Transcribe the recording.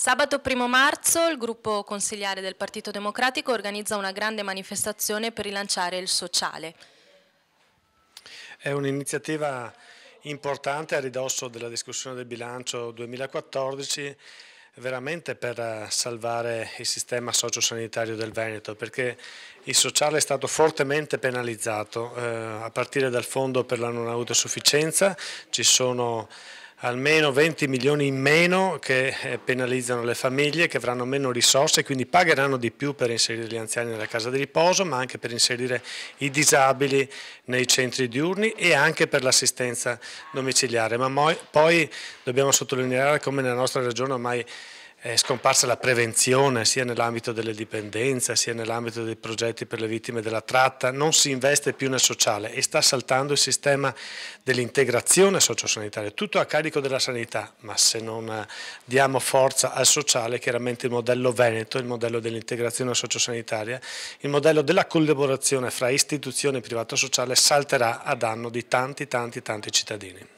Sabato 1 marzo il gruppo consigliare del Partito Democratico organizza una grande manifestazione per rilanciare il sociale. È un'iniziativa importante a ridosso della discussione del bilancio 2014 veramente per eh, salvare il sistema sociosanitario del Veneto perché il sociale è stato fortemente penalizzato eh, a partire dal fondo per la non autosufficienza ci sono almeno 20 milioni in meno che eh, penalizzano le famiglie che avranno meno risorse e quindi pagheranno di più per inserire gli anziani nella casa di riposo ma anche per inserire i disabili nei centri diurni e anche per l'assistenza domiciliare ma poi dobbiamo sottolineare come nella nostra regione ormai è scomparsa la prevenzione sia nell'ambito delle dipendenze sia nell'ambito dei progetti per le vittime della tratta, non si investe più nel sociale e sta saltando il sistema dell'integrazione sociosanitaria, tutto a carico della sanità, ma se non eh, diamo forza al sociale, chiaramente il modello veneto, il modello dell'integrazione sociosanitaria, il modello della collaborazione fra istituzione e privato sociale salterà a danno di tanti tanti tanti cittadini.